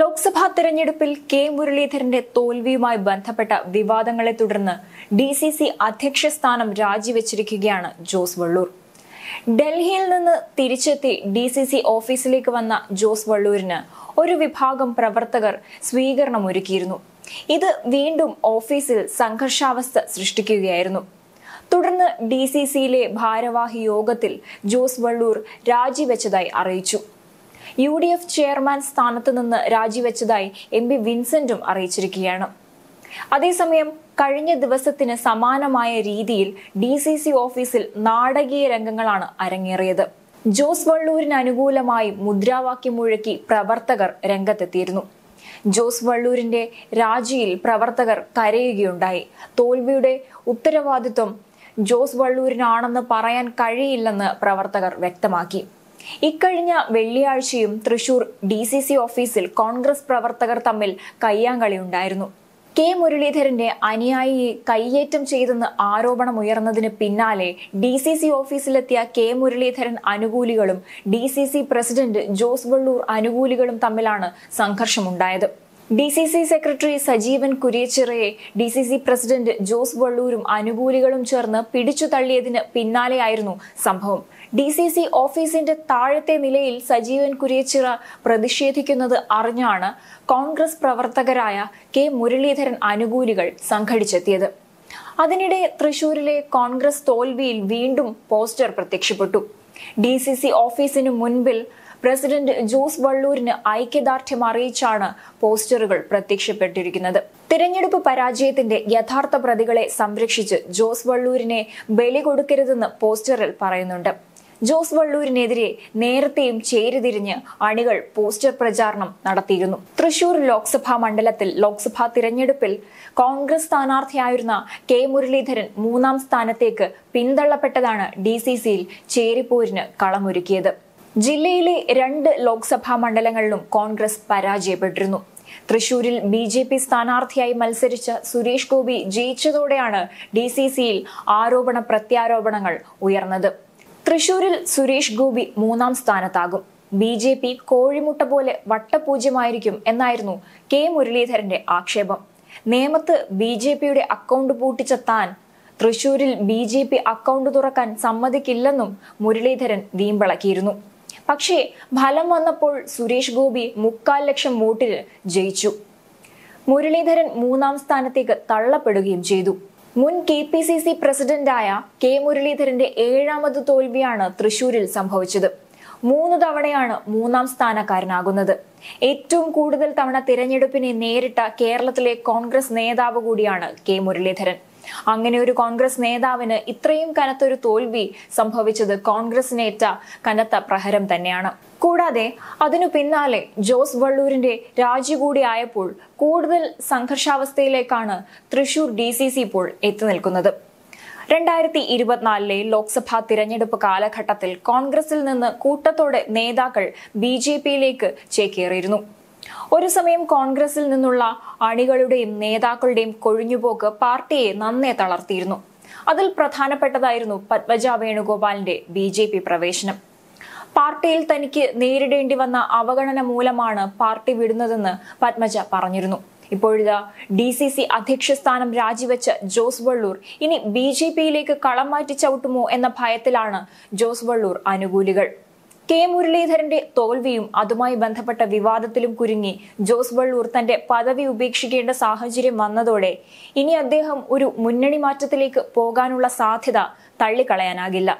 ലോക്സഭാ തെരഞ്ഞെടുപ്പിൽ കെ മുരളീധരന്റെ തോൽവിയുമായി ബന്ധപ്പെട്ട വിവാദങ്ങളെ തുടർന്ന് ഡി സി സി അധ്യക്ഷ സ്ഥാനം രാജിവെച്ചിരിക്കുകയാണ് ജോസ് വള്ളൂർ ഡൽഹിയിൽ നിന്ന് തിരിച്ചെത്തി ഡി സി സി ഓഫീസിലേക്ക് വന്ന ജോസ് വള്ളൂരിന് ഒരു വിഭാഗം പ്രവർത്തകർ സ്വീകരണം ഒരുക്കിയിരുന്നു ഇത് വീണ്ടും ഓഫീസിൽ സംഘർഷാവസ്ഥ സൃഷ്ടിക്കുകയായിരുന്നു തുടർന്ന് ഡി സി സിയിലെ ഭാരവാഹി യോഗത്തിൽ ജോസ് വള്ളൂർ രാജിവെച്ചതായി അറിയിച്ചു യു ഡി എഫ് ചെയർമാൻ സ്ഥാനത്ത് നിന്ന് രാജിവെച്ചതായി എം പി വിൻസെന്റും അറിയിച്ചിരിക്കുകയാണ് അതേസമയം കഴിഞ്ഞ ദിവസത്തിന് സമാനമായ രീതിയിൽ ഡി സി സി ഓഫീസിൽ നാടകീയ രംഗങ്ങളാണ് അരങ്ങേറിയത് ജോസ് വള്ളൂരിന് അനുകൂലമായി മുദ്രാവാക്യം മുഴക്കി പ്രവർത്തകർ രംഗത്തെത്തിയിരുന്നു ജോസ് വള്ളൂരിന്റെ രാജിയിൽ പ്രവർത്തകർ കരയുകയുണ്ടായി തോൽവിയുടെ ഉത്തരവാദിത്വം ജോസ് വള്ളൂരിനാണെന്ന് പറയാൻ കഴിയില്ലെന്ന് പ്രവർത്തകർ വ്യക്തമാക്കി ഇക്കഴിഞ്ഞ വെള്ളിയാഴ്ചയും തൃശൂർ ഡി സി സി ഓഫീസിൽ കോൺഗ്രസ് പ്രവർത്തകർ തമ്മിൽ ഉണ്ടായിരുന്നു കെ മുരളീധരന്റെ അനുയായിയെ കയ്യേറ്റം ചെയ്തെന്ന് ആരോപണമുയർന്നതിന് പിന്നാലെ ഡി സി സി ഓഫീസിലെത്തിയ കെ മുരളീധരൻ അനുകൂലികളും D C C president Jose Vallur അനുകൂലികളും തമ്മിലാണ് സംഘർഷമുണ്ടായത് D C C secretary Sajeevan കുരിയച്ചിറയെ D C C president Jose വള്ളൂരും അനുകൂലികളും ചേർന്ന് പിടിച്ചു തള്ളിയതിന് പിന്നാലെയായിരുന്നു സംഭവം ഡി സി സി ഓഫീസിന്റെ താഴത്തെ നിലയിൽ സജീവൻ കുരിയച്ചിറ പ്രതിഷേധിക്കുന്നത് അറിഞ്ഞാണ് കോൺഗ്രസ് പ്രവർത്തകരായ കെ മുരളീധരൻ അനുകൂലികൾ സംഘടിച്ചെത്തിയത് അതിനിടെ തൃശൂരിലെ കോൺഗ്രസ് തോൽവിയിൽ വീണ്ടും പോസ്റ്റർ പ്രത്യക്ഷപ്പെട്ടു ഡി സി സി ഓഫീസിനു മുൻപിൽ പ്രസിഡന്റ് ജോസ് വള്ളൂരിന് ഐക്യദാർഢ്യം അറിയിച്ചാണ് പോസ്റ്ററുകൾ പ്രത്യക്ഷപ്പെട്ടിരിക്കുന്നത് തിരഞ്ഞെടുപ്പ് പരാജയത്തിന്റെ യഥാർത്ഥ പ്രതികളെ സംരക്ഷിച്ച് ജോസ് വള്ളൂരിനെ ബലി കൊടുക്കരുതെന്ന് പോസ്റ്ററിൽ പറയുന്നുണ്ട് ജോസ് വള്ളൂരിനെതിരെ നേരത്തെയും ചേരിതിരിഞ്ഞ് അണികൾ പോസ്റ്റർ പ്രചാരണം നടത്തിയിരുന്നു തൃശൂർ ലോക്സഭാ മണ്ഡലത്തിൽ ലോക്സഭാ തിരഞ്ഞെടുപ്പിൽ കോൺഗ്രസ് സ്ഥാനാർത്ഥിയായിരുന്ന കെ മുരളീധരൻ മൂന്നാം സ്ഥാനത്തേക്ക് പിന്തള്ളപ്പെട്ടതാണ് ഡി സി സിയിൽ ചേരിപ്പോരിന് കളമൊരുക്കിയത് ജില്ലയിലെ രണ്ട് ലോക്സഭാ മണ്ഡലങ്ങളിലും കോൺഗ്രസ് പരാജയപ്പെട്ടിരുന്നു തൃശൂരിൽ ബി ജെ പി സ്ഥാനാർത്ഥിയായി മത്സരിച്ച സുരേഷ് ഗോപി ജയിച്ചതോടെയാണ് ഡി സി സിയിൽ ആരോപണ പ്രത്യാരോപണങ്ങൾ ഉയർന്നത് തൃശൂരിൽ സുരേഷ് ഗോപി മൂന്നാം സ്ഥാനത്താകും ബി ജെ പി കോഴിമുട്ട പോലെ വട്ടപൂജ്യമായിരിക്കും എന്നായിരുന്നു കെ മുരളീധരന്റെ ആക്ഷേപം നേമത്ത് ബി ജെ പിയുടെ അക്കൗണ്ട് പൂട്ടിച്ച താൻ തൃശൂരിൽ ബി ജെ പി അക്കൗണ്ട് തുറക്കാൻ സമ്മതിക്കില്ലെന്നും മുരളീധരൻ വീമ്പളക്കിയിരുന്നു പക്ഷേ ഫലം വന്നപ്പോൾ സുരേഷ് ഗോപി മുക്കാൽ ലക്ഷം വോട്ടിൽ ജയിച്ചു മുരളീധരൻ മൂന്നാം സ്ഥാനത്തേക്ക് തള്ളപ്പെടുകയും ചെയ്തു മുൻ കെ പി സി സി പ്രസിഡന്റായ കെ മുരളീധരന്റെ ഏഴാമത് തോൽവിയാണ് തൃശൂരിൽ സംഭവിച്ചത് മൂന്ന് തവണയാണ് മൂന്നാം സ്ഥാനക്കാരനാകുന്നത് ഏറ്റവും കൂടുതൽ തവണ തിരഞ്ഞെടുപ്പിനെ നേരിട്ട കേരളത്തിലെ കോൺഗ്രസ് നേതാവ് കൂടിയാണ് കെ മുരളീധരൻ അങ്ങനെ ഒരു കോൺഗ്രസ് നേതാവിന് ഇത്രയും കനത്തൊരു തോൽവി സംഭവിച്ചത് കോൺഗ്രസിനേറ്റ കനത്ത പ്രഹരം തന്നെയാണ് കൂടാതെ അതിനു പിന്നാലെ ജോസ് വള്ളൂരിന്റെ രാജി കൂടി ആയപ്പോൾ കൂടുതൽ സംഘർഷാവസ്ഥയിലേക്കാണ് തൃശൂർ ഡി സി സി ഇപ്പോൾ എത്തി നിൽക്കുന്നത് രണ്ടായിരത്തി ഇരുപത്തിനാലിലെ ലോക്സഭാ തിരഞ്ഞെടുപ്പ് കാലഘട്ടത്തിൽ കോൺഗ്രസിൽ നിന്ന് കൂട്ടത്തോടെ നേതാക്കൾ ബി ജെ പിയിലേക്ക് ചേക്കേറിയിരുന്നു ഒരു സമയം കോൺഗ്രസിൽ നിന്നുള്ള അണികളുടെയും നേതാക്കളുടെയും കൊഴിഞ്ഞുപോക്ക് പാർട്ടിയെ നന്നേ തളർത്തിയിരുന്നു അതിൽ പ്രധാനപ്പെട്ടതായിരുന്നു പത്മജ വേണുഗോപാലിന്റെ ബി ജെ പി പ്രവേശനം പാർട്ടിയിൽ തനിക്ക് നേരിടേണ്ടി വന്ന അവഗണന മൂലമാണ് പാർട്ടി വിടുന്നതെന്ന് പത്മജ പറഞ്ഞിരുന്നു ഇപ്പോഴിതാ ഡി സി സി അധ്യക്ഷ സ്ഥാനം രാജിവെച്ച ജോസ് വള്ളൂർ ഇനി ബി ജെ പിയിലേക്ക് കളം മാറ്റി ചവിട്ടുമോ എന്ന ഭയത്തിലാണ് ജോസ് വള്ളൂർ അനുകൂലികൾ കെ മുരളീധരന്റെ തോൽവിയും അതുമായി ബന്ധപ്പെട്ട വിവാദത്തിലും കുരുങ്ങി ജോസ് വള്ളൂർ തന്റെ പദവി ഉപേക്ഷിക്കേണ്ട സാഹചര്യം വന്നതോടെ ഇനി അദ്ദേഹം ഒരു മുന്നണി മാറ്റത്തിലേക്ക് പോകാനുള്ള സാധ്യത തള്ളിക്കളയാനാകില്ല